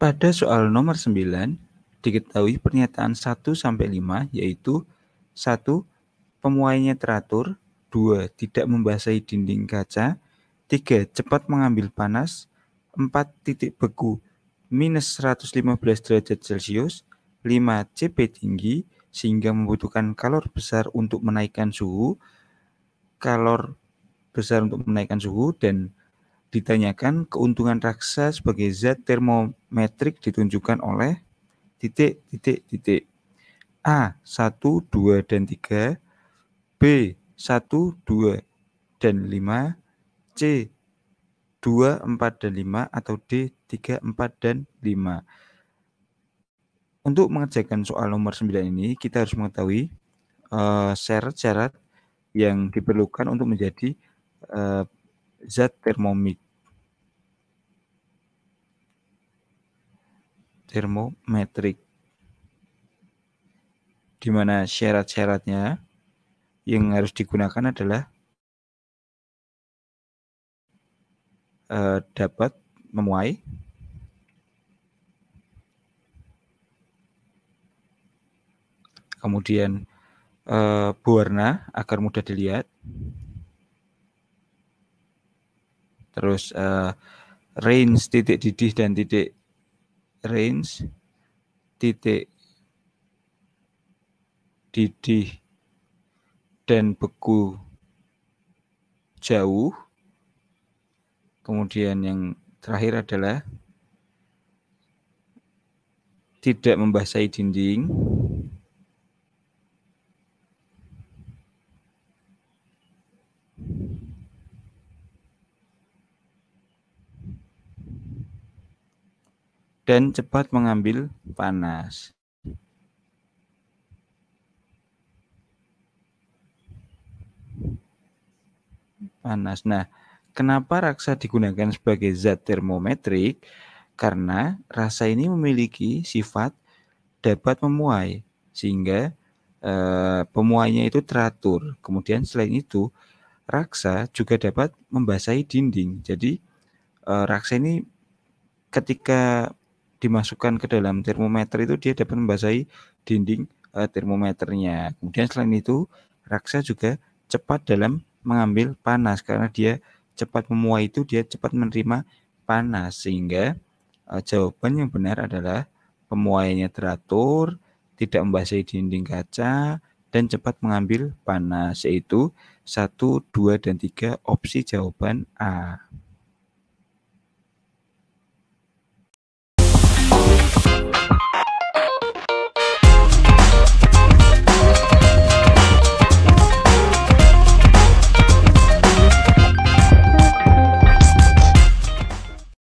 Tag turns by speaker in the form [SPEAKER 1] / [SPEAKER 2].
[SPEAKER 1] Pada soal nomor 9, diketahui pernyataan 1 sampai 5 yaitu 1. Pemuainya teratur, 2. Tidak membasahi dinding kaca, 3. Cepat mengambil panas, 4. Titik beku minus 115 derajat Celcius, 5. CP tinggi sehingga membutuhkan kalor besar untuk menaikkan suhu, kalor besar untuk menaikkan suhu dan ditanyakan keuntungan raksa sebagai zat termometrik ditunjukkan oleh titik titik titik A 1 2 dan 3 B 1 2 dan 5 C 2 4 dan 5 atau D 3 4 dan 5 untuk mengerjakan soal nomor 9 ini kita harus mengetahui eh, syarat-syarat uh, syarat -syarat yang diperlukan untuk menjadi uh, zat termomik. Termometrik. Di mana syarat-syaratnya yang harus digunakan adalah uh, dapat memuai kemudian uh, berwarna agar mudah dilihat terus uh, range titik didih dan titik range titik didih dan beku jauh kemudian yang terakhir adalah tidak membasahi dinding dan cepat mengambil panas. Panas. Nah, kenapa raksa digunakan sebagai zat termometrik? Karena rasa ini memiliki sifat dapat memuai, sehingga e, pemuainya itu teratur. Kemudian selain itu, raksa juga dapat membasahi dinding. Jadi e, raksa ini ketika dimasukkan ke dalam termometer itu dia dapat membasahi dinding uh, termometernya. Kemudian selain itu raksa juga cepat dalam mengambil panas karena dia cepat memuai itu dia cepat menerima panas sehingga uh, jawaban yang benar adalah pemuainya teratur, tidak membasahi dinding kaca dan cepat mengambil panas yaitu 1, 2 dan 3 opsi jawaban A.